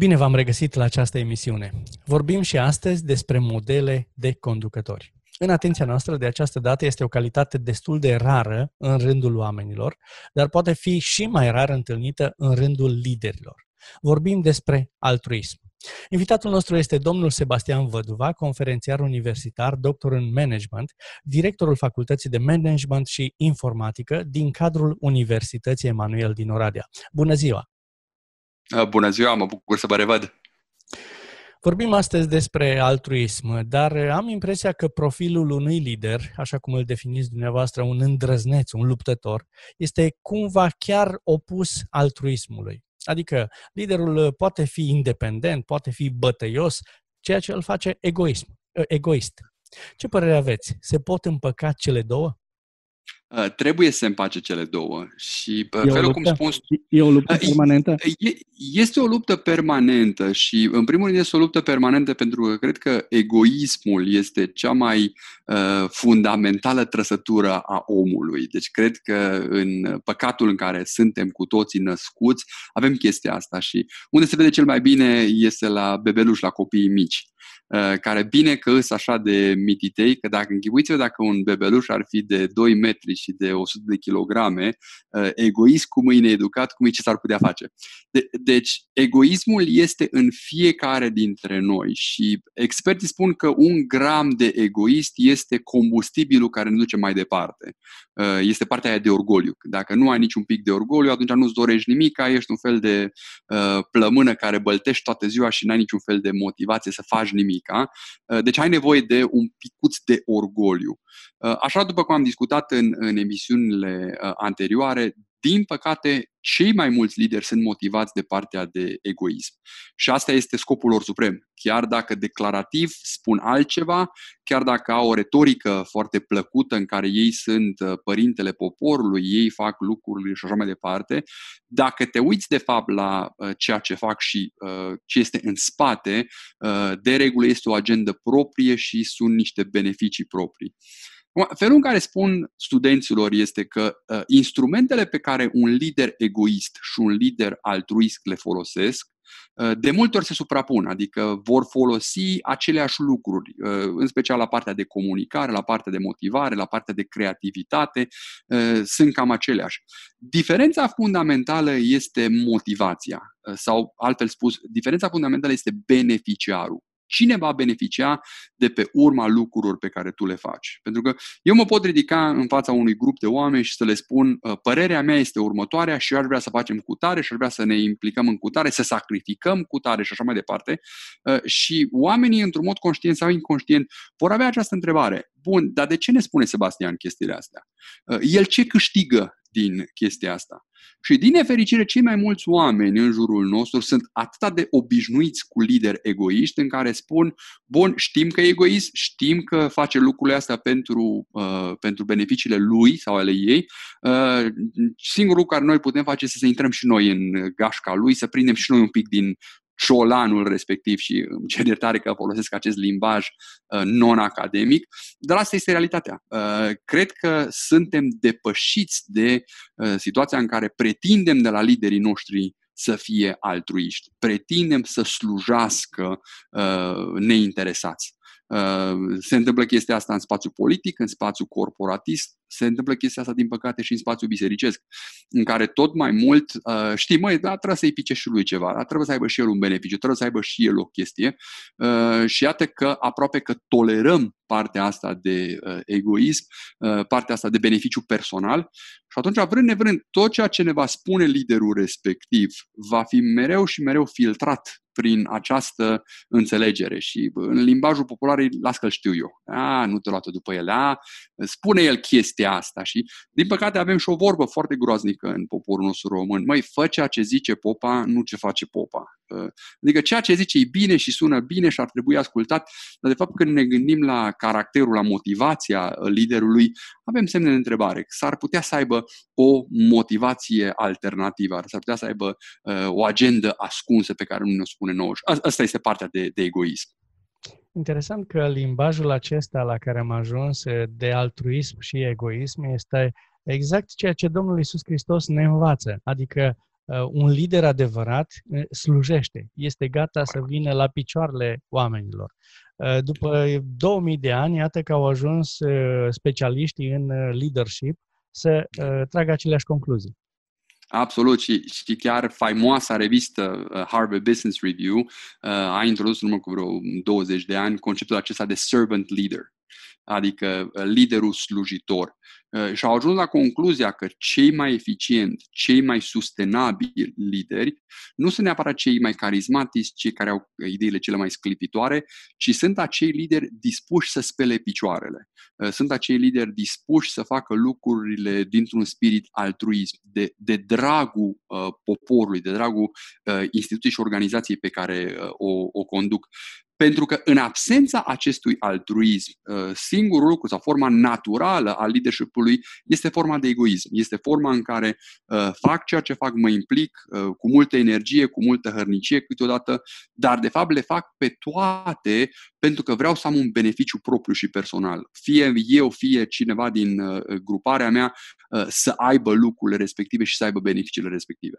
Bine v-am regăsit la această emisiune. Vorbim și astăzi despre modele de conducători. În atenția noastră de această dată este o calitate destul de rară în rândul oamenilor, dar poate fi și mai rar întâlnită în rândul liderilor. Vorbim despre altruism. Invitatul nostru este domnul Sebastian Văduva, conferențiar universitar, doctor în management, directorul Facultății de Management și Informatică din cadrul Universității Emanuel din Oradea. Bună ziua! Ah, bună ziua, mă bucur să vă revăd. Vorbim astăzi despre altruism, dar eh, am impresia că profilul unui lider, așa cum îl definiți dumneavoastră, un îndrăzneț, un luptător, este cumva chiar opus altruismului. Adică liderul eh, poate fi independent, poate fi bătăios, ceea ce îl face egoism, eh, egoist. Ce părere aveți? Se pot împăca cele două? Uh, trebuie să împace cele două și uh, e felul luptă, cum spun... E o luptă uh, permanentă? este o luptă permanentă și, în primul rând, este o luptă permanentă pentru că cred că egoismul este cea mai fundamentală trăsătură a omului. Deci, cred că în păcatul în care suntem cu toții născuți, avem chestia asta și unde se vede cel mai bine este la bebeluși, la copiii mici. Uh, care bine că îs așa de mititei, că dacă închipuiți-vă dacă un bebeluș ar fi de 2 metri și de 100 de kilograme, uh, egoist cum mâine needucat, cum e ce s-ar putea face. De- deci, egoismul este în fiecare dintre noi și experții spun că un gram de egoist este combustibilul care ne duce mai departe. Uh, este partea aia de orgoliu. Dacă nu ai niciun pic de orgoliu, atunci nu-ți dorești nimic, ești un fel de plămână care băltești toată ziua și n-ai niciun fel de motivație să faci faci A? Uh, deci ai nevoie de un picuț de orgoliu. Uh, așa după cum am discutat în, în emisiunile uh, anterioare, din păcate, cei mai mulți lideri sunt motivați de partea de egoism. Și asta este scopul lor suprem. Chiar dacă declarativ spun altceva, chiar dacă au o retorică foarte plăcută în care ei sunt uh, părintele poporului, ei fac lucrurile și așa mai departe, dacă te uiți de fapt la uh, ceea ce fac și uh, ce este în spate, de regulă este o agendă proprie și sunt niște beneficii proprii. Felul în care spun studenților este că uh, instrumentele pe care un lider egoist și un lider altruist le folosesc, uh, de multe ori se suprapun, adică vor folosi aceleași lucruri, uh, în special la partea de comunicare, la partea de motivare, la partea de creativitate, uh, sunt cam aceleași. Diferența fundamentală este motivația, sau altfel spus, diferența fundamentală este beneficiarul cine va beneficia de pe urma lucrurilor pe care tu le faci. Pentru că eu mă pot ridica în fața unui grup de oameni și să le spun ă, părerea mea este următoarea și eu aș vrea să facem cu tare și aș vrea să ne implicăm în cutare, să sacrificăm cu tare și așa mai departe. Ă, și oamenii, într-un mod conștient sau inconștient, vor avea această întrebare. Bun, dar de ce ne spune Sebastian chestiile astea? Uh, el ce câștigă din chestia asta? Și din nefericire, cei mai mulți oameni în jurul nostru sunt atât de obișnuiți cu lideri egoiști în care spun, bun, știm că e egoist, știm că face lucrurile astea pentru, uh, pentru beneficiile lui sau ale ei. Uh, singurul lucru care noi putem face este să intrăm și noi în gașca lui, să prindem și noi un pic din șolanul respectiv și îmi cer iertare că folosesc acest limbaj uh, non-academic, dar asta este realitatea. Uh, cred că suntem depășiți de uh, situația în care pretindem de la liderii noștri să fie altruiști. Pretindem să slujească neinteresați. Ehm, se întâmplă chestia asta în spațiu politic, în spațiu corporatist, se întâmplă chestia asta, din păcate, și în spațiu bisericesc, în care tot mai mult ehm, știi, măi, da, trebuie să-i pice și lui ceva, da, trebuie să aibă și el un beneficiu, trebuie să aibă și el o chestie. Ehm, și iată că aproape că tolerăm partea asta de egoism, partea asta de beneficiu personal și atunci, vrând nevrând, tot ceea ce ne va spune liderul respectiv va fi mereu și mereu filtrat prin această înțelegere. Și în limbajul popular, las că știu eu. A, nu te lua după el. A, spune el chestia asta. Și, din păcate, avem și o vorbă foarte groaznică în poporul nostru român. Măi, fă ceea ce zice popa, nu ce face popa. Adică ceea ce zice e bine și sună bine și ar trebui ascultat, dar de fapt când ne gândim la caracterul, la motivația uh, liderului, avem semne de întrebare. S-ar putea să aibă o motivație alternativă, s-ar putea să aibă uh, o agendă ascunsă pe care nu ne-o spune spune nouă. Asta este partea de, de egoism. Interesant că limbajul acesta la care am ajuns de altruism și egoism este exact ceea ce Domnul Isus Hristos ne învață. Adică uh, un lider adevărat uh, slujește, este gata să vină la picioarele oamenilor. Uh, după 2000 de ani, iată că au ajuns specialiștii în leadership să tragă aceleași concluzii. Absolut și, și chiar faimoasa revistă uh, Harvard Business Review uh, a introdus în urmă cu vreo 20 de ani conceptul acesta de servant leader adică uh, liderul slujitor. Uh, și au ajuns la concluzia că cei mai eficienți, cei mai sustenabili lideri nu sunt neapărat cei mai carismatici, cei care au ideile cele mai sclipitoare, ci sunt acei lideri dispuși să spele picioarele. Uh, sunt acei lideri dispuși să facă lucrurile dintr-un spirit altruism, de, de dragul uh, poporului, de dragul uh, instituției și organizației pe care uh, o, o conduc. Pentru că în absența acestui altruism, uh, singurul lucru sau forma naturală a leadership este forma de egoism. Este forma în care uh, fac ceea ce fac, mă implic uh, cu multă energie, cu multă hărnicie câteodată, dar de fapt le fac pe toate pentru că vreau să am un beneficiu propriu și personal. Fie eu, fie cineva din gruparea mea să aibă lucrurile respective și să aibă beneficiile respective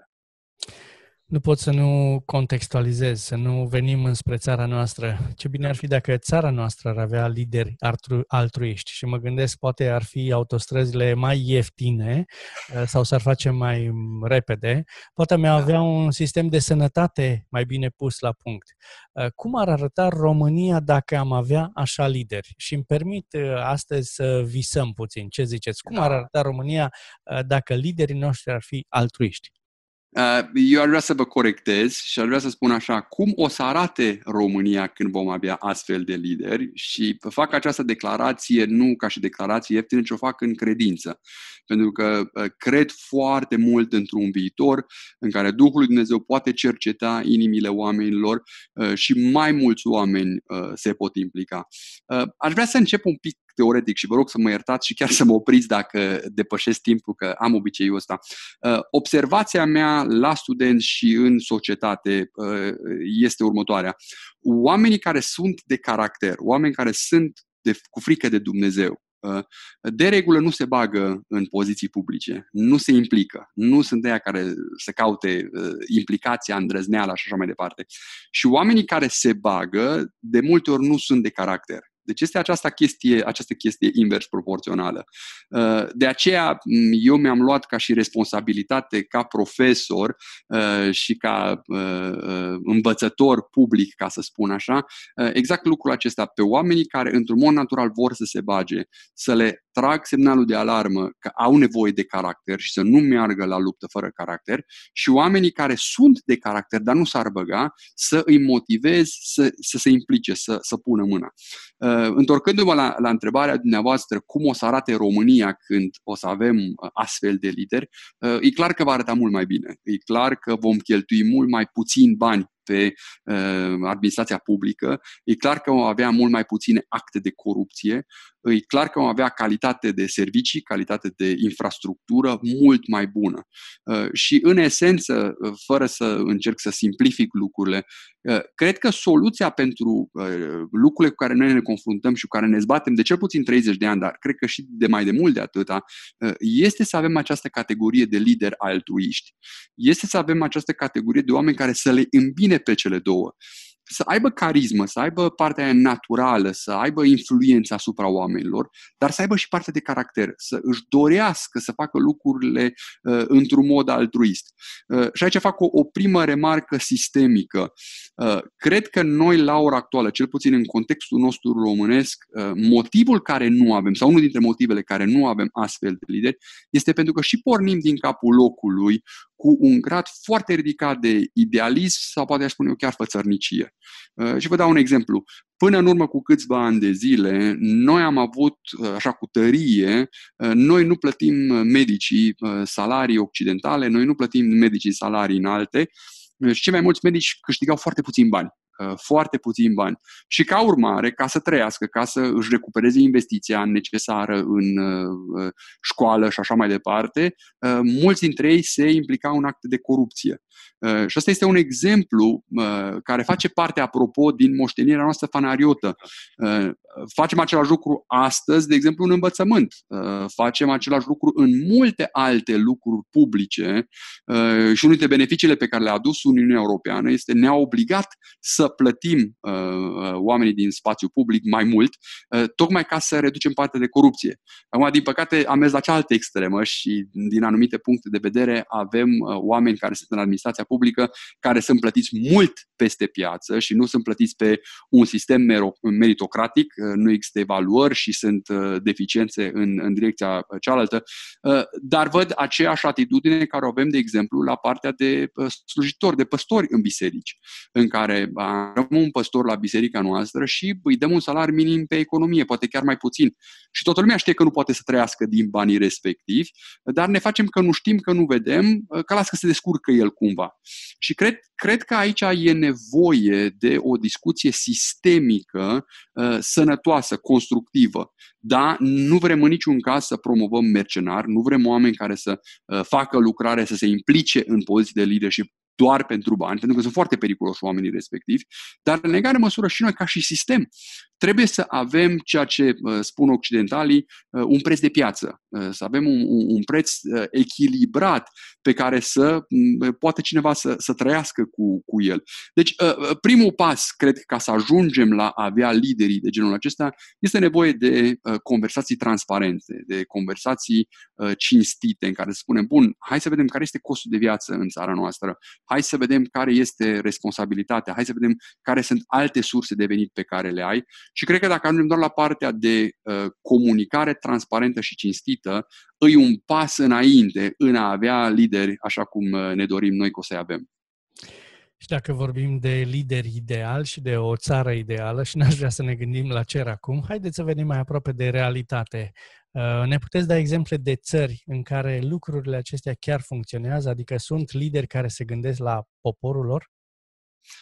nu pot să nu contextualizez, să nu venim înspre țara noastră. Ce bine ar fi dacă țara noastră ar avea lideri altru- altruiști și mă gândesc poate ar fi autostrăzile mai ieftine eh, sau s-ar face mai repede. Poate mi da. avea un sistem de sănătate mai bine pus la punct. Eh, cum ar arăta România dacă am avea așa lideri? Și îmi permit eh, astăzi să visăm puțin. Ce ziceți? Cum da. ar arăta România dacă liderii noștri ar fi altruiști? Uh, eu ar vrea să vă corectez și ar vrea să spun așa, cum o să arate România când vom avea astfel de lideri? Și fac această declarație nu ca și declarație ieftină, ci o fac în credință. Pentru că uh, cred foarte mult într-un viitor în care Duhul lui Dumnezeu poate cerceta inimile oamenilor uh, și mai mulți oameni se pot implica. Aș vrea să încep un pic teoretic și vă rog să mă iertați și chiar să mă opriți dacă depășesc timpul, că am obiceiul ăsta. Uh, observația mea la studenți și în societate uh, este următoarea. Oamenii care sunt de caracter, oameni care sunt de, cu frică de Dumnezeu, uh, de regulă nu se bagă în poziții publice, nu se implică, nu sunt aia care să caute implicația, îndrăzneala și așa mai departe. Și oamenii care se bagă, de multe ori nu sunt de caracter deci este această chestie, această chestie invers proporțională. Uh, de aceea eu mi-am luat ca și responsabilitate ca profesor uh, și ca uh, învățător public, ca să spun așa, exact lucrul acesta pe oamenii care într-un mod natural vor să se bage, să le trag semnalul de alarmă că au nevoie de caracter și să nu meargă la luptă fără caracter și oamenii care sunt de caracter, dar nu s-ar băga, să îi motivezi să, să se implice, să, să pună mâna. Uh, întorcându mă la, la întrebarea dumneavoastră cum o să arate România când o să avem uh, astfel de lideri, uh, e clar că va arăta mult mai bine. E clar că vom cheltui mult mai puțin bani pe administrația publică. E clar că vom avea mult mai puține acte de corupție e clar că vom avea calitate de servicii, calitate de infrastructură mult mai bună. Și, în esență, fără să încerc să simplific lucrurile, cred că soluția pentru lucrurile cu care noi ne confruntăm și cu care ne zbatem de cel puțin 30 de ani, dar cred că și de mai de mult de atâta, este să avem această categorie de lideri altruiști. Este să avem această categorie de oameni care să le îmbine pe cele două să aibă carismă, să aibă partea aia naturală, să aibă influența asupra oamenilor, dar să aibă și partea de caracter, să își dorească să facă lucrurile uh, într-un mod altruist. Uh, și aici fac o, o primă remarcă sistemică. Uh, cred că noi, la ora actuală, cel puțin în contextul nostru românesc, uh, motivul care nu avem, sau unul dintre motivele care nu avem astfel de lideri, este pentru că și pornim din capul locului, cu un grad foarte ridicat de idealism sau poate aș spune eu chiar fățărnicie. Uh, și vă dau un exemplu. Până în urmă cu câțiva ani de zile, noi am avut, uh, așa cu tărie, uh, noi nu plătim medicii salarii occidentale, noi nu plătim medicii salarii înalte și cei mai mulți medici câștigau foarte puțin bani. Uh, foarte puțin bani. Și ca urmare, ca să trăiască, ca să își recupereze investiția necesară în uh, uh, școală și așa mai departe, mulți dintre ei se implicau în acte de corupție. Uh, și ăsta este un exemplu uh, care face parte, apropo, din moștenirea noastră fanariotă. Uh, facem același lucru astăzi, de exemplu, în învățământ. Facem același lucru în multe alte lucruri publice și unul dintre beneficiile pe care le-a adus Uniunea Europeană este ne-a obligat să plătim oamenii din spațiu public mai mult, tocmai ca să reducem partea de corupție. Acum, din păcate, am mers la cealaltă extremă și, din anumite puncte de vedere, avem oameni care sunt în administrație administrația publică, care sunt plătiți mult peste piață și nu sunt plătiți pe un sistem meritocratic, uh, nu există evaluări și sunt uh, deficiențe în, în direcția uh, cealaltă, dar văd aceeași atitudine care o avem, de exemplu, la partea de slujitori, de păstori în biserici, în care avem un păstor la biserica noastră și îi dăm un salariu minim pe economie, poate chiar mai puțin. Și toată lumea știe că nu poate să trăiască din banii respectivi, dar ne facem că nu știm, că nu vedem, că las că se descurcă el cumva. Și cred, cred că aici e nevoie nevoie de o discuție sistemică, uh, sănătoasă, constructivă. Da, nu vrem în niciun caz să promovăm mercenari, nu vrem oameni care să uh, facă lucrare, să se implice în poziții de leadership doar pentru bani, pentru că sunt foarte periculoși oamenii respectivi, dar în egală măsură și noi ca și sistem trebuie să avem ceea ce uh, spun occidentalii, uh, un preț de piață, uh, să avem un, un preț echilibrat pe care să mm, poate cineva să, să trăiască cu, cu el. Deci, primul pas, cred, ca să ajungem la a avea liderii de genul acesta, este nevoie de conversații transparente, de conversații cinstite, în care să spunem, bun, hai să vedem care este costul de viață în țara noastră, hai să vedem care este responsabilitatea, hai să vedem care sunt alte surse de venit pe care le ai și cred că dacă ajungem doar la partea de uh, comunicare transparentă și cinstită, îi un pas înainte în a avea lideri așa cum uh, ne dorim noi că o să-i avem. Și dacă vorbim de lideri ideal și de o țară ideală și n-aș vrea să ne gândim la cer acum, haideți să venim mai aproape de realitate. Uh, ne puteți da exemple de țări în care lucrurile acestea chiar funcționează, adică sunt lideri care se gândesc la poporul lor?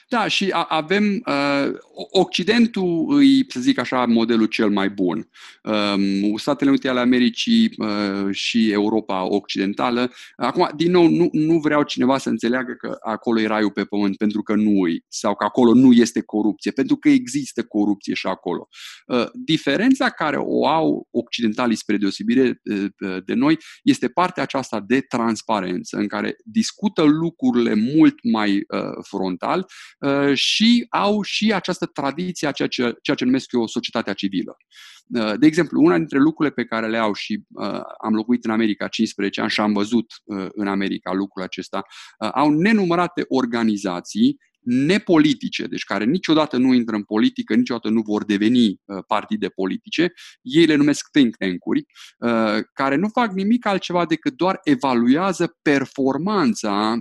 Da, și a, avem. Uh, Occidentul îi, să zic așa, modelul cel mai bun. Um, Statele Unite ale Americii uh, și Europa Occidentală. Acum, din nou, nu, nu vreau cineva să înțeleagă că acolo e raiul pe pământ pentru că nu e, sau că acolo nu este corupție, pentru că există corupție și acolo. Uh, diferența care o au occidentalii spre deosebire uh, de noi este partea aceasta de transparență, în care discută lucrurile mult mai uh, frontal Uh, și au și această tradiție a ceea ce, ceea ce numesc eu societatea civilă. Uh, de exemplu, una dintre lucrurile pe care le au și uh, am locuit în America 15 ani și am văzut uh, în America lucrul acesta, uh, au nenumărate organizații nepolitice, deci care niciodată nu intră în politică, niciodată nu vor deveni uh, partide politice, ei le numesc think tank-uri, care nu fac nimic altceva decât doar evaluează performanța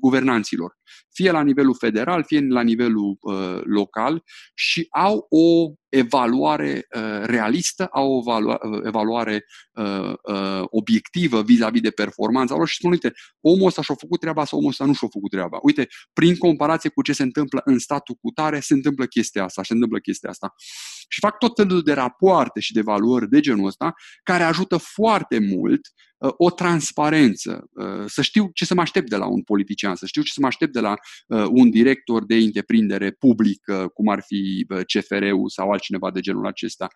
guvernanților fie la nivelul federal, fie la nivelul uh, local și au o evaluare uh, realistă, au o uh, evaluare uh, uh, obiectivă vis-a-vis de performanța lor și spun, uite, omul ăsta și-a făcut treaba sau omul ăsta nu și-a făcut treaba. Uite, prin comparație cu ce se întâmplă în statul cu tare, se întâmplă chestia asta, se întâmplă chestia asta. Uh, și fac tot felul de rapoarte și de valori de genul ăsta, care ajută foarte mult uh, o transparență, uh, să știu ce să mă aștept de la un politician, să știu ce să mă aștept de la uh, un director de întreprindere publică, cum ar fi CFR-ul sau altcineva de genul acesta.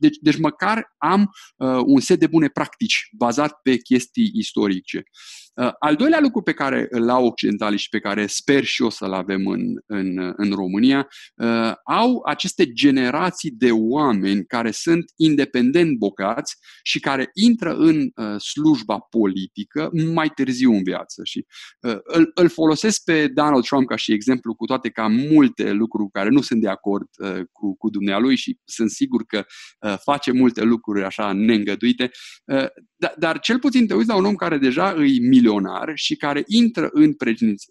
Deci, deci măcar am un set de bune practici bazat pe chestii istorice. Uh, al doilea lucru pe care îl au occidentalii și pe care sper și eu să-l avem în, în, în România, uh, au aceste generații de oameni care sunt independent bogați și care intră în uh, slujba politică mai târziu în viață. Și îl, îl folosesc pe Donald Trump ca și exemplu, cu toate că am multe lucruri care nu sunt de acord cu, cu dumnealui și sunt sigur că face multe lucruri așa neîngăduite, dar, dar cel puțin te uiți la un om care deja îi milionar milionar și care intră în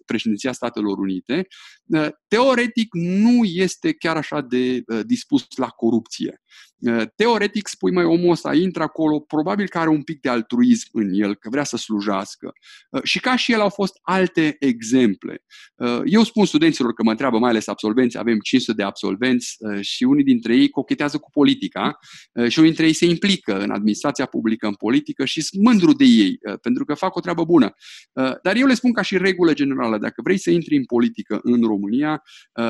președinția Statelor Unite, uh, teoretic nu este chiar așa de uh, dispus la corupție. Eh, teoretic spui, mai omul ăsta intră acolo, probabil că are un pic de altruism în el, că vrea să slujească. Eh, și ca și el au fost alte exemple. Eh, eu spun studenților că mă întreabă, mai ales absolvenți, avem 500 de absolvenți și unii dintre ei cochetează cu politica și unii dintre ei se implică în administrația publică, în politică și sunt mândru de ei, pentru că fac o treabă bună. Dar eu le spun ca și regulă generală, dacă vrei să intri în politică în România,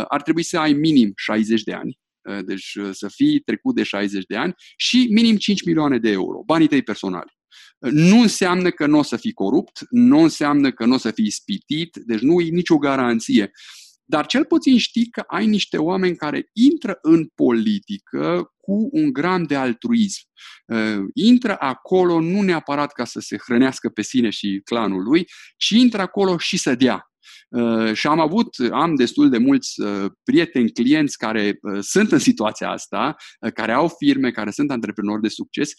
ar trebui să ai minim 60 de ani Eh, deci eh, să fii trecut de 60 de ani, și minim 5 milioane de euro, banii tăi personali. Eh, nu înseamnă că nu o să fii corupt, nu înseamnă că nu o să fii spitit, deci nu e nicio garanție. Dar cel puțin știi că ai niște oameni care intră în politică cu un gram de altruism. Intră acolo nu neapărat ca să se hrănească pe sine și clanul lui, ci intră acolo și să dea. Uh, și am avut, am destul de mulți uh, prieteni, clienți care uh, sunt în situația asta, care au firme, care sunt antreprenori de succes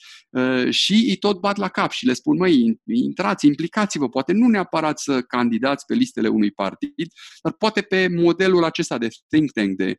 și îi tot bat la cap și le spun, măi, intrați, implicați-vă, poate nu neapărat să candidați pe listele unui partid, dar poate pe modelul acesta de think tank, de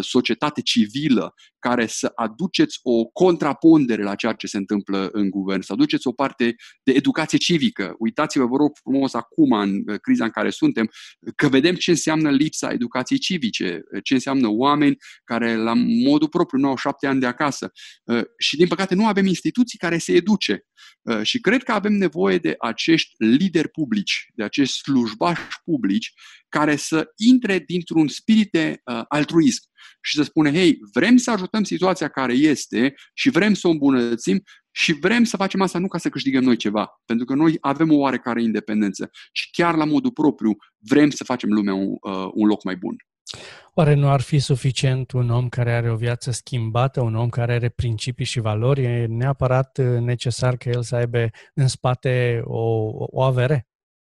societate civilă, care să aduceți o contrapondere la ceea ce se întâmplă în guvern, să aduceți o parte de educație civică. Uitați-vă, vă rog frumos, acum, în criza în care suntem, că vedem ce înseamnă lipsa educației civice, ce înseamnă oameni care la modul propriu nu au șapte ani de acasă. Uh, și din păcate nu avem instituții care se educe. Uh, și cred că avem nevoie de acești lideri publici, de acești slujbași publici care să intre dintr-un spirit de uh, altruism și să spună, hei, vrem să ajutăm situația care este și vrem să o îmbunătățim și vrem să facem asta nu ca să câștigăm noi ceva, pentru că noi avem o oarecare independență, ci chiar la modul propriu vrem să facem lumea un, uh, un loc mai bun. Oare nu ar fi suficient un om care are o viață schimbată, un om care are principii și valori? E neapărat uh, necesar că el să aibă în spate o, o avere?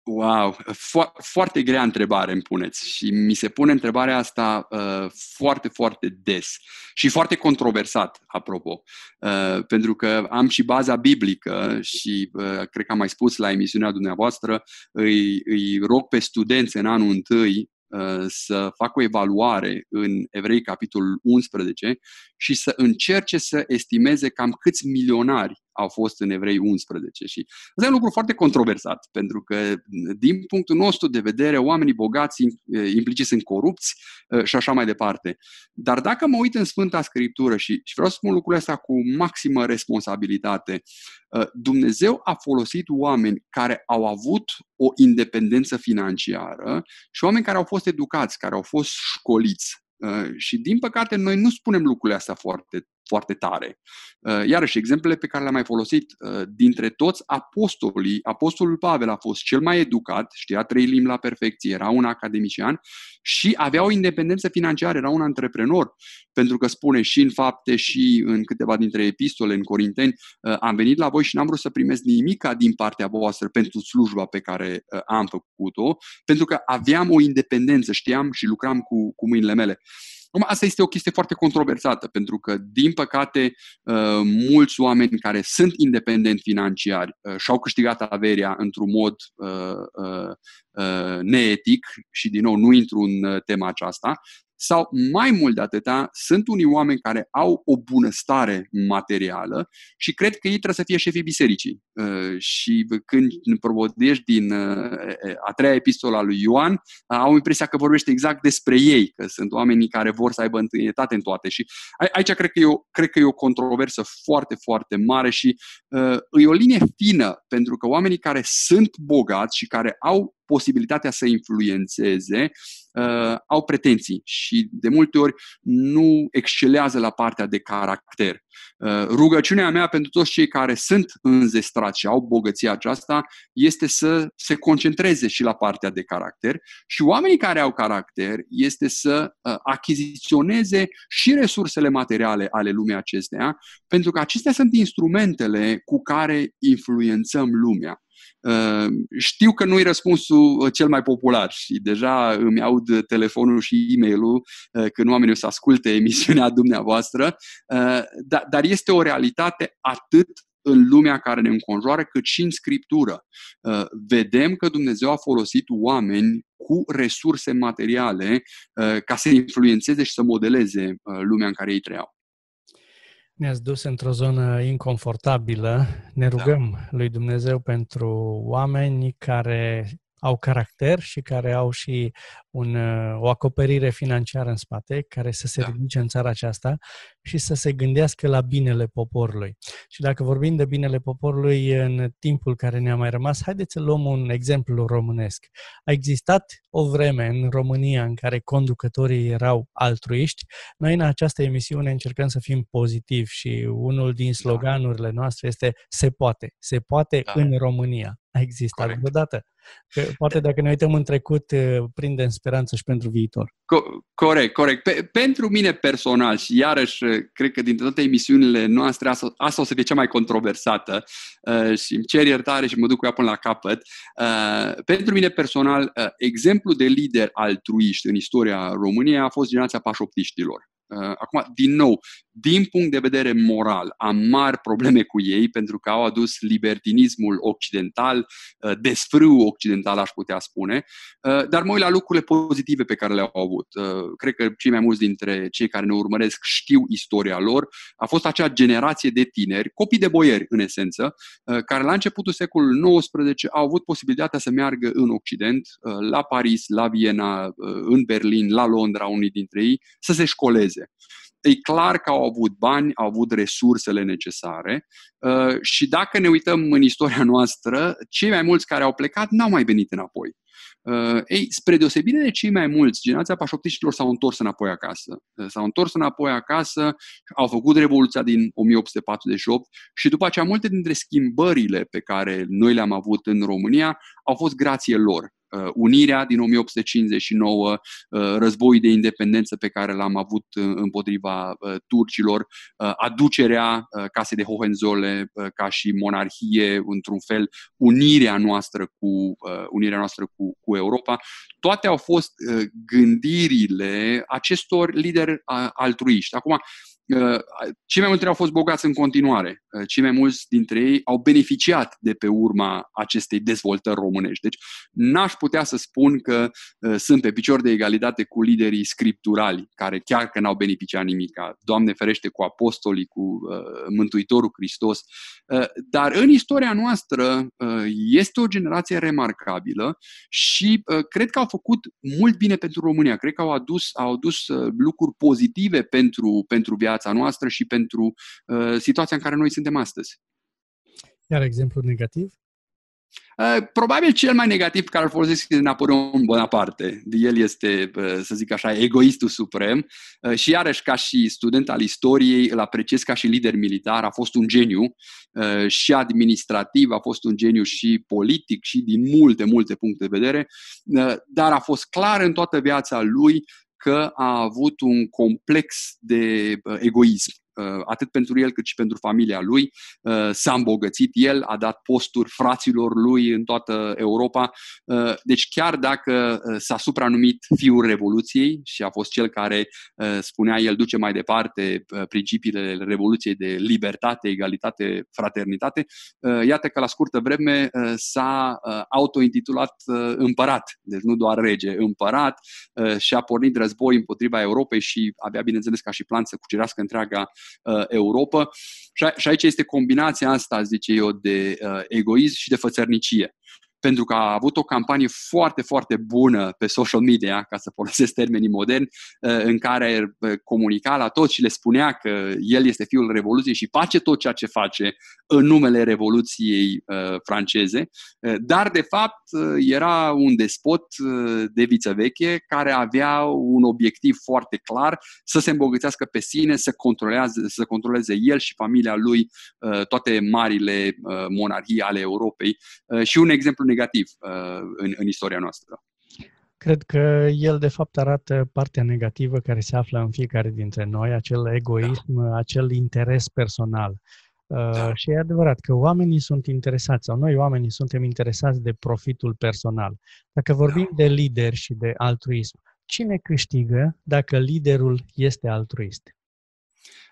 Wow, fo- foarte grea întrebare îmi puneți și mi se pune întrebarea asta uh, foarte, foarte des și foarte controversat, apropo, uh, pentru că am și baza biblică și uh, cred că am mai spus la emisiunea dumneavoastră, îi, îi rog pe studenți în anul întâi uh, să facă o evaluare în Evrei capitolul 11 și să încerce să estimeze cam câți milionari au fost în Evrei 11. Și asta e un lucru foarte controversat, pentru că, din punctul nostru de vedere, oamenii bogați implicit sunt corupți și așa mai departe. Dar dacă mă uit în Sfânta Scriptură și, și vreau să spun lucrul ăsta cu maximă responsabilitate, Dumnezeu a folosit oameni care au avut o independență financiară și oameni care au fost educați, care au fost școliți. Și din păcate noi nu spunem lucrurile astea foarte foarte tare. Uh, iarăși, exemplele pe care le-am mai folosit uh, dintre toți apostolii, apostolul Pavel a fost cel mai educat, știa trei limbi la perfecție, era un academician și avea o independență financiară, era un antreprenor, pentru că spune și în fapte și în câteva dintre epistole în Corinteni, uh, am venit la voi și n-am vrut să primesc nimica din partea voastră pentru slujba pe care am făcut-o, pentru că aveam o independență, știam și lucram cu, cu mâinile mele. Uh, Acum, asta este o chestie foarte controversată, pentru că, din păcate, uh, mulți oameni care sunt independenți financiari uh, și-au câștigat averia într-un mod uh, neetic și, din nou, nu intru în tema aceasta, sau mai mult de atâta, sunt unii oameni care au o bunăstare materială și cred că ei trebuie să fie șefii bisericii. Uh, și când provodești din uh, a treia epistola lui Ioan, uh, au impresia că vorbește exact despre ei, că sunt oamenii care vor să aibă întâietate în toate. Și aici cred că e o, cred că e o controversă foarte, foarte mare și e o linie fină, pentru că oamenii care sunt bogați și care au posibilitatea să influențeze, uh, au pretenții și de multe ori nu excelează la partea de caracter. Uh, rugăciunea mea pentru toți cei care sunt înzestrați și au bogăția aceasta este să se concentreze și la partea de caracter și oamenii care au caracter este să uh, achiziționeze și resursele materiale ale lumii acesteia, pentru că acestea sunt instrumentele cu care influențăm lumea. Ehm, știu că nu-i răspunsul uh, cel mai popular și deja îmi aud telefonul și e-mailul uh, când oamenii o să asculte emisiunea dumneavoastră, ehm, da, dar este o realitate atât în lumea care ne înconjoară, cât și în scriptură. Ehm, vedem că Dumnezeu a folosit oameni cu resurse materiale ca să influențeze și să modeleze uh, lumea în care ei trăiau. Ne-ați dus într-o zonă inconfortabilă. Ne da. rugăm da. lui Dumnezeu pentru oameni care au caracter și care au și un, uh, o acoperire financiară în spate care să se da. ridice în țara aceasta și să se gândească la binele poporului. Și dacă vorbim de binele poporului în timpul care ne-a mai rămas, haideți să luăm un exemplu românesc. A existat o vreme în România în care conducătorii erau altruiști. Noi în această emisiune încercăm să fim pozitivi și unul din da. sloganurile noastre este se poate, se poate da. în România. A existat Corect. vreodată. Că poate dacă ne uităm în trecut, uh, prindem speranță și pentru viitor. Co- corect, corect. Pe, pentru mine personal și iarăși, uh, cred că dintre toate emisiunile noastre, asta, asta o să fie cea mai controversată uh, și îmi cer iertare și mă duc cu ea până la capăt. Uh, pentru mine personal, uh, exemplu de lider altruiști în istoria României a fost generația pașoptiștilor. Uh, acum, din nou, din punct de vedere moral, am mari probleme cu ei pentru că au adus libertinismul occidental, uh, desfrâul occidental, aș putea spune, uh, dar mă uit la lucrurile pozitive pe care le-au avut. Uh, cred că cei mai mulți dintre cei care ne urmăresc știu istoria lor. A fost acea generație de tineri, copii de boieri în esență, care la începutul secolului XIX au avut posibilitatea să meargă în Occident, la Paris, la Viena, în Berlin, la Londra, unii dintre ei, să se școleze e clar că au avut bani, au avut resursele necesare uh, și dacă ne uităm în istoria noastră, cei mai mulți care au plecat n-au mai venit înapoi. Uh, ei, spre deosebire de cei mai mulți, generația pașoptiștilor s-au întors înapoi acasă. Uh, s-au întors înapoi acasă, au făcut Revoluția din 1848 și după aceea multe dintre schimbările pe care noi le-am avut în România au fost grație lor. Uh, unirea din 1859, uh, războiul de independență pe care l-am avut uh, împotriva turcilor, aducerea casei de Hohenzole ca și monarhie, într-un fel, unirea noastră cu, unirea noastră cu, cu Europa, toate au fost gândirile acestor lideri altruiști. Acum, Uh, cei mai mulți au fost bogați în continuare. Uh, cei mai mulți dintre ei au beneficiat de pe urma acestei dezvoltări românești. Deci n-aș putea să spun că uh, sunt pe picior de egalitate cu liderii scripturali, care chiar că n-au beneficiat nimic. Doamne ferește cu apostolii, cu Mântuitorul Hristos. Dar în istoria noastră este o generație remarcabilă și cred că au făcut mult bine pentru România. Cred că au adus, au adus lucruri pozitive pentru, pentru viața viața noastră și pentru uh, situația în care noi suntem astăzi. Iar exemplu negativ? Uh, probabil cel mai negativ care îl folosesc este Napoleon Bonaparte. El este, uh, să zic așa, egoistul suprem și iarăși ca și student al istoriei îl apreciez ca și lider militar. A fost un geniu și administrativ, a fost un geniu și politic și din multe, multe puncte de vedere, dar a fost clar în toată viața lui că a avut un complex de uh, egoism. Uh, atât pentru el cât și pentru familia lui. Uh, s-a îmbogățit el, a dat posturi fraților lui în toată Europa. Uh, deci chiar dacă s-a supranumit fiul Revoluției și a fost cel care spunea el duce mai departe principiile Revoluției de libertate, egalitate, fraternitate, iată că la scurtă vreme s-a autointitulat împărat, deci nu doar rege, împărat și a pornit război împotriva Europei și abia bineînțeles ca și plan să cucerească întreaga uh, Uh, Europa. Și aici este combinația asta, zice eu, de uh, egoism și de fățărnicie pentru că a avut o campanie foarte, foarte bună pe social media, ca să folosesc termenii moderni, uh, în care uh, comunica la toți și le spunea că el este fiul Revoluției și face tot ceea ce face în numele Revoluției uh, franceze, dar de fapt era un despot de viță veche care avea un obiectiv foarte clar, să se îmbogățească pe sine, să, controlează, să controleze el și familia lui toate marile monarhii ale Europei. Și un exemplu negativ uh, în, în istoria noastră. Cred că el, de fapt, arată partea negativă care se află în fiecare dintre noi, acel egoism, da. acel interes personal. Uh, da. Uh, și e adevărat că oamenii sunt interesați, sau noi oamenii suntem interesați de profitul personal. Dacă vorbim da. de lider și de altruism, cine câștigă dacă liderul este altruist?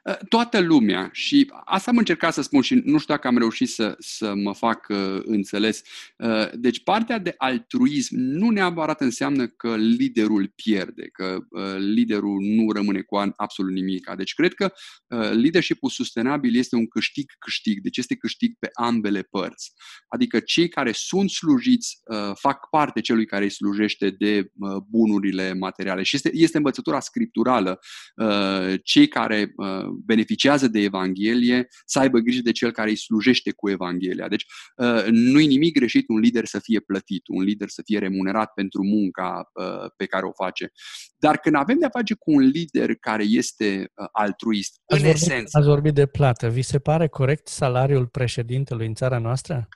Eh, toată lumea și asta am încercat să spun și nu știu dacă am reușit să, să mă fac uh, înțeles. Uh, deci partea de altruism nu neapărat înseamnă că liderul pierde, că uh, liderul nu rămâne cu absolut nimic. Deci cred că uh, leadership-ul sustenabil este un câștig-câștig, deci este câștig pe ambele părți. Adică cei care sunt slujiți uh, fac parte celui care îi slujește de uh, bunurile materiale și este, este învățătura scripturală. Uh, cei care uh, beneficiază de Evanghelie să aibă grijă de cel care îi slujește cu Evanghelia. Deci ă, nu-i nimic greșit un lider să fie plătit, un lider să fie remunerat pentru munca ă, pe care o face. Dar când avem de-a face cu un lider care este ă, altruist, ați în vorbit, esență... Ați vorbit de plată. Vi se pare corect salariul președintelui în țara noastră?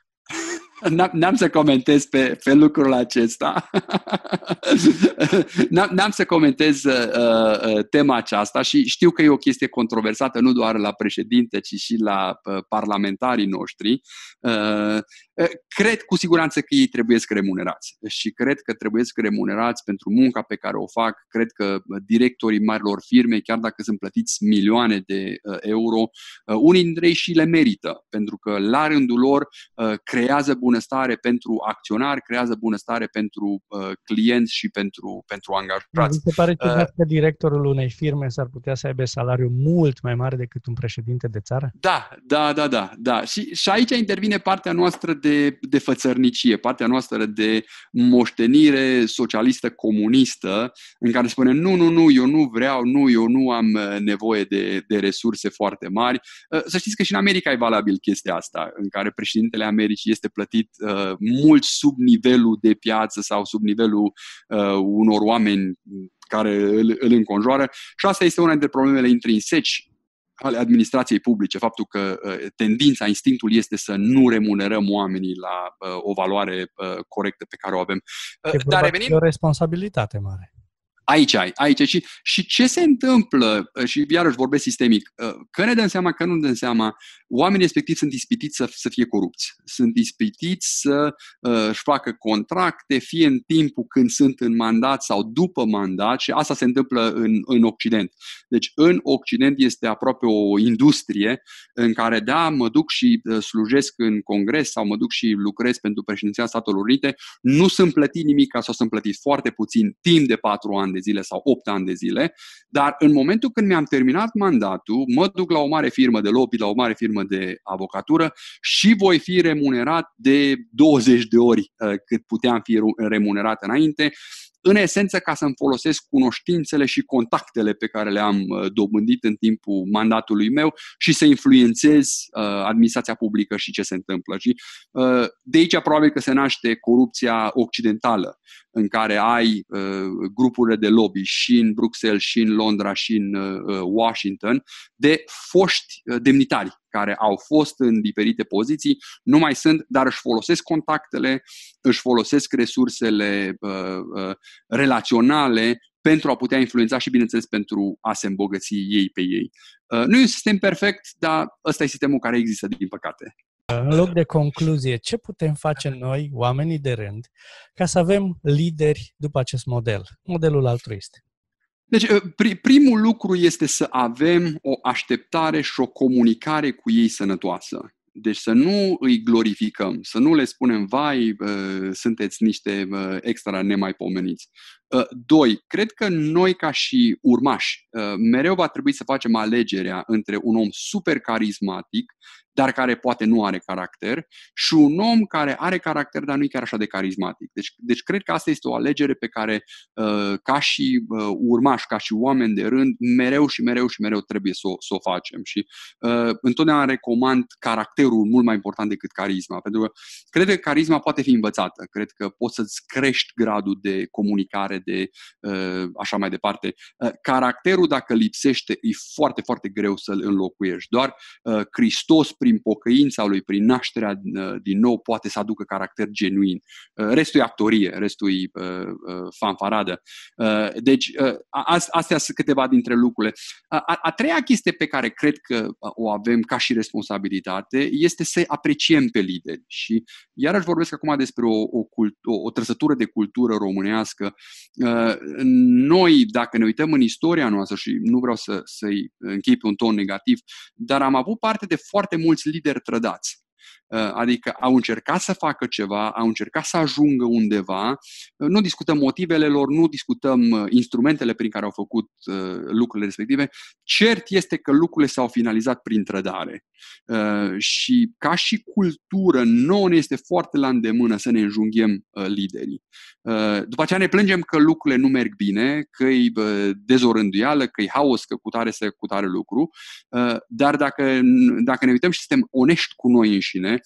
N-am să comentez pe, pe lucrul acesta. N-am să comentez uh, uh, tema aceasta și știu că e o chestie controversată nu doar la președinte, ci și la uh, parlamentarii noștri. Uh, Eh, cred cu siguranță că ei trebuie să remunerați și cred că trebuie să remunerați pentru munca pe care o fac. Cred că directorii marilor firme, chiar dacă sunt plătiți milioane de eh, euro, eh, unii dintre ei și le merită, pentru că la rândul lor creează bunăstare pentru acționari, creează bunăstare pentru clienți și pentru, pentru angajați. Mi se pare ciudat că directorul unei firme s-ar putea să aibă salariu mult mai mare decât un președinte de țară? Da, da, da, da. da. Și, și aici intervine partea noastră de de, de fățărnicie, partea noastră de moștenire socialistă-comunistă, în care spune nu, nu, nu, eu nu vreau, nu, eu nu am uh, nevoie de, de resurse foarte mari. Uh, să știți că și în America e valabil chestia asta, în care președintele Americii este plătit uh, mult sub nivelul de piață sau sub nivelul uh, unor oameni care îl, îl înconjoară. Și asta este una dintre problemele intrinseci ale administrației publice, faptul că uh, tendința, instinctul este să nu remunerăm oamenii la uh, o valoare uh, corectă pe care o avem. E Dar revenim. o responsabilitate mare aici ai, aici și, și ce se întâmplă, uh, și iarăși vorbesc sistemic, uh, că ne dăm seama, că nu ne dăm seama, oamenii respectivi sunt ispitiți să, să fie corupți, sunt ispitiți să uh, își facă contracte, fie în timpul când sunt în mandat sau după mandat și asta se întâmplă în, în Occident. Deci în Occident este aproape o industrie în care, da, mă duc și uh, slujesc în congres sau mă duc și lucrez pentru președinția Statelor Unite, nu sunt plătit nimic sau sunt plătit foarte puțin timp de patru ani de zile sau 8 ani de zile, dar în momentul când mi-am terminat mandatul, mă duc la o mare firmă de lobby, la o mare firmă de avocatură și voi fi remunerat de 20 de ori uh, cât puteam fi remunerat înainte în esență ca să-mi folosesc cunoștințele și contactele pe care le-am uh, dobândit în timpul mandatului meu și să influențez uh, administrația publică și ce se întâmplă. Și uh, de aici probabil că se naște corupția occidentală, în care ai uh, grupurile de lobby și în Bruxelles, și în Londra, și în uh, uh Washington, de foști uh, demnitari care au fost în diferite poziții, nu mai sunt, dar își folosesc contactele, își folosesc resursele uh, uh, relaționale pentru a putea influența și, bineînțeles, pentru a se îmbogăți ei pe ei. Uh, nu e un sistem perfect, dar ăsta e sistemul care există, din păcate. În loc de concluzie, ce putem face noi, oamenii de rând, ca să avem lideri după acest model, modelul altruist? Deci, ă, primul lucru este să avem o așteptare și o comunicare cu ei sănătoasă. Deci să nu îi glorificăm, să nu le spunem, vai, ă, sunteți niște ă, extra nemaipomeniți. Uh, doi, cred că noi ca și urmași uh, mereu va trebui să facem alegerea între un om super carismatic, dar care poate nu are caracter, și un om care are caracter, dar nu e chiar așa de carismatic. Deci, deci cred că asta este o alegere pe care uh, ca și urmași, ca și oameni de rând, mereu și mereu și mereu trebuie să o, să o facem. Și întotdeauna recomand caracterul mult mai important decât carisma, pentru că cred că carisma poate fi învățată. Cred că poți să-ți crești gradul de comunicare mare, de uh, așa mai departe. Uh, caracterul, dacă lipsește, e foarte, foarte greu să-l înlocuiești. Doar uh, Hristos, prin pocăința lui, prin nașterea din nou, poate să aducă caracter genuin. Restul e actorie, restul e fanfaradă. Deci, astea sunt câteva dintre lucrurile. A, a treia chestie pe care cred că o avem ca și responsabilitate este să apreciem pe lideri. Și iarăși vorbesc acum despre o, o, cult- o, o trăsătură de cultură românească Ă, noi, dacă ne uităm în istoria noastră și nu vreau să, să-i închei pe un ton negativ, dar am avut parte de foarte mulți lideri trădați. Eh, adică au încercat să facă ceva, au încercat să ajungă undeva. Eh, nu discutăm motivele lor, nu discutăm eh, instrumentele prin care au făcut lucrurile respective. Cert este că lucrurile s-au finalizat prin trădare. Și ca și cultură, nouă ne este foarte la îndemână să ne înjunghem liderii. După aceea ne plângem că lucrurile nu merg bine, că e dezorânduială, că e haos, că cutare, se să cu lucru. Dar dacă, dacă ne uităm și suntem onești cu noi înșine,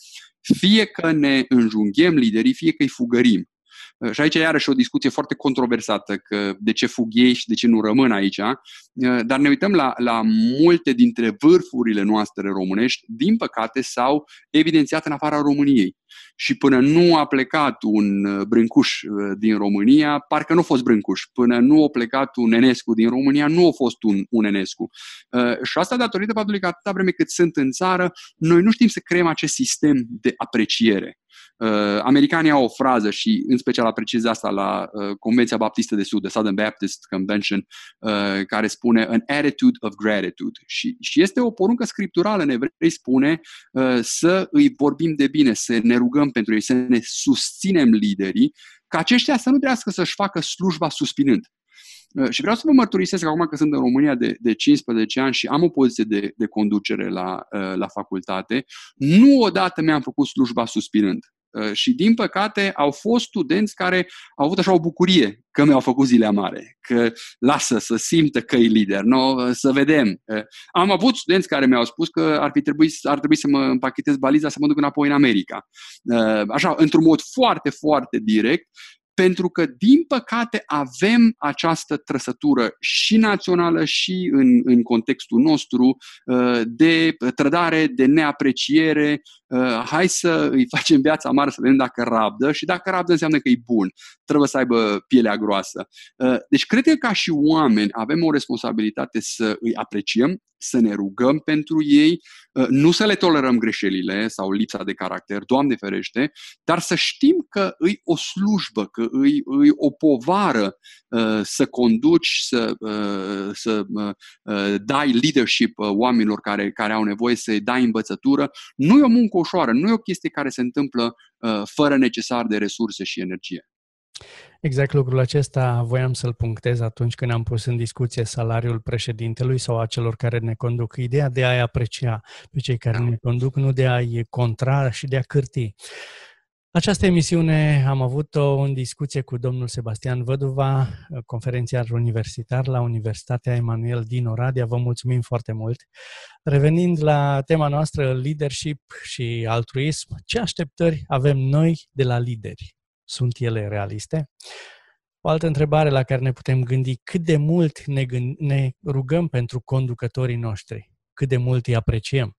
fie că ne înjunghem liderii, fie că îi fugărim. Și aici iarăși o discuție foarte controversată, că de ce fug ei și de ce nu rămân aici, dar ne uităm la, la multe dintre vârfurile noastre românești, din păcate s-au evidențiat în afara României. Și până nu a plecat un uh, Brâncuș uh, din România, parcă nu a fost Brâncuș. Până nu a plecat un Enescu din România, nu a fost un, un Enescu. Uh, și asta datorită faptului că atâta vreme cât sunt în țară, noi nu știm să creăm acest sistem de apreciere. Uh, americanii au o frază și în special apreciez asta la uh, Convenția Baptistă de Sud, the Southern Baptist Convention, uh, care spune an attitude of gratitude. Și, și este o poruncă scripturală ne vrei spune să îi vorbim de bine, să ne rugăm pentru ei, să ne susținem liderii, ca aceștia să nu trească să-și facă slujba suspinând. Uh, și vreau să vă mărturisesc acum că sunt în România de, de 15 ani și am o poziție de, de conducere la, uh, la facultate. Nu odată mi-am făcut slujba suspirând. Uh, și, din păcate, au fost studenți care au avut așa o bucurie că mi-au făcut zile amare, că lasă să simtă că e lider, no, să vedem. Am avut studenți care mi-au spus că ar, fi trebuit, ar trebui să mă împachetez baliza să mă duc înapoi în America. Așa, într-un mod foarte, foarte direct pentru că, din păcate, avem această trăsătură și națională și în, în contextul nostru uh, de trădare, de neapreciere. Uh, hai să îi facem viața mare să vedem dacă rabdă și dacă rabdă înseamnă că e bun, trebuie să aibă pielea groasă. Uh, deci, cred că ca și oameni avem o responsabilitate să îi apreciem, să ne rugăm pentru ei, uh, nu să le tolerăm greșelile sau lipsa de caracter, Doamne ferește, dar să știm că îi o slujbă, că îi, îi o povară uh, să conduci, să, uh, să dai leadership oamenilor care, care au nevoie, să-i dai învățătură. Nu e o muncă ușoară, nu e o chestie care se întâmplă fără necesar de resurse și energie. Exact lucrul acesta voiam să-l punctez atunci când am pus în discuție salariul președintelui sau a celor care ne conduc. Ideea de a-i aprecia pe cei care da. ne conduc, nu de a-i contra și de a cârti. Această emisiune am avut-o în discuție cu domnul Sebastian Văduva, conferențiar universitar la Universitatea Emanuel din Oradea. Vă mulțumim foarte mult. Revenind la tema noastră, leadership și altruism, ce așteptări avem noi de la lideri? Sunt ele realiste? O altă întrebare la care ne putem gândi, cât de mult ne, gând- ne rugăm pentru conducătorii noștri? Cât de mult îi apreciem?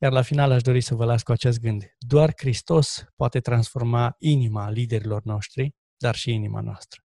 Iar la final aș dori să vă las cu acest gând. Doar Hristos poate transforma inima liderilor noștri, dar și inima noastră.